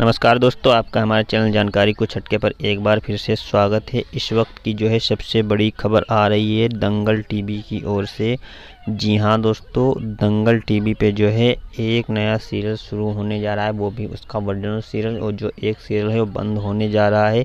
नमस्कार दोस्तों आपका हमारे चैनल जानकारी को छटके पर एक बार फिर से स्वागत है इस वक्त की जो है सबसे बड़ी खबर आ रही है दंगल टीवी की ओर से जी हाँ दोस्तों दंगल टीवी पे जो है एक नया सीरियल शुरू होने जा रहा है वो भी उसका वर्जनल सीरियल और जो एक सीरियल है वो बंद होने जा रहा है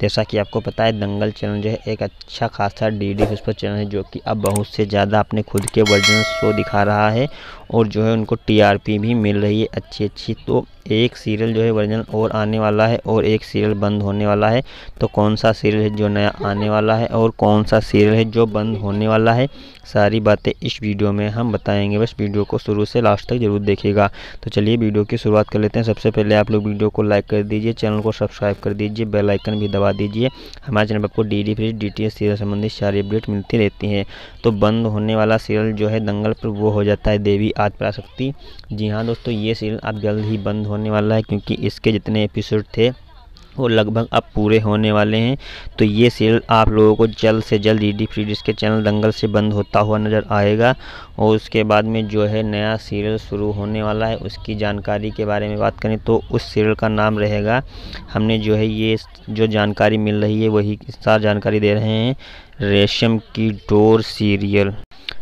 जैसा कि आपको पता है दंगल चैनल जो है एक अच्छा खासा डी डी पर चैनल है जो कि अब बहुत से ज़्यादा अपने खुद के वर्जनल शो दिखा रहा है और जो है उनको टी भी मिल रही है अच्छी अच्छी तो एक सीरियल जो है सीजन और आने वाला है और एक सीरियल बंद होने वाला है तो कौन सा सीरियल है जो नया आने वाला है और कौन सा सीरियल है जो बंद होने वाला है सारी बातें इस वीडियो में हम बताएंगे बस वीडियो को शुरू से लास्ट तक जरूर देखिएगा तो चलिए वीडियो की शुरुआत कर लेते हैं सबसे पहले आप लोग वीडियो को लाइक कर दीजिए चैनल को सब्सक्राइब कर दीजिए बेल आइकन भी दबा दीजिए हमारे चैनल पर आपको D D free D T S serial सारी अपडेट मिलती रहती हैं तो बंद होने वाला सीरियल जो है दंगल पर वो हो जाता है देवी आज पर सकती जी हाँ दोस्तों ये सीरियल अब जल्द ही बंद होने वाला है क्योंकि इस के जितने एपिसोड थे वो लगभग अब पूरे होने वाले हैं तो ये सीरियल आप लोगों को जल्द से जल्द डी डी फ्री के चैनल दंगल से बंद होता हुआ नज़र आएगा और उसके बाद में जो है नया सीरियल शुरू होने वाला है उसकी जानकारी के बारे में बात करें तो उस सीरियल का नाम रहेगा हमने जो है ये जो जानकारी मिल रही है वही सारी जानकारी दे रहे हैं रेशम की डोर सीरियल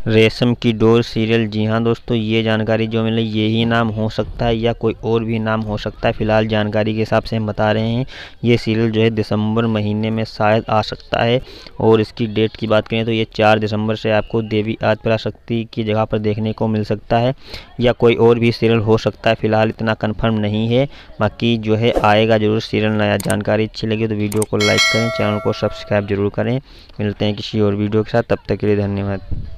रेशम की डोर सीरियल जी हाँ दोस्तों ये जानकारी जो मिले यही नाम हो सकता है या कोई और भी नाम हो सकता है फिलहाल जानकारी के हिसाब से हम बता रहे हैं ये सीरियल जो है दिसंबर महीने में शायद आ सकता है और इसकी डेट की बात करें तो ये चार दिसंबर से आपको देवी आदिपरा शक्ति की जगह पर देखने को मिल सकता है या कोई और भी सीरियल हो सकता है फिलहाल इतना कन्फर्म नहीं है बाकी जो है आएगा ज़रूर सीरियल नया जानकारी अच्छी लगी तो वीडियो को लाइक करें चैनल को सब्सक्राइब जरूर करें मिलते हैं किसी और वीडियो के साथ तब तक के लिए धन्यवाद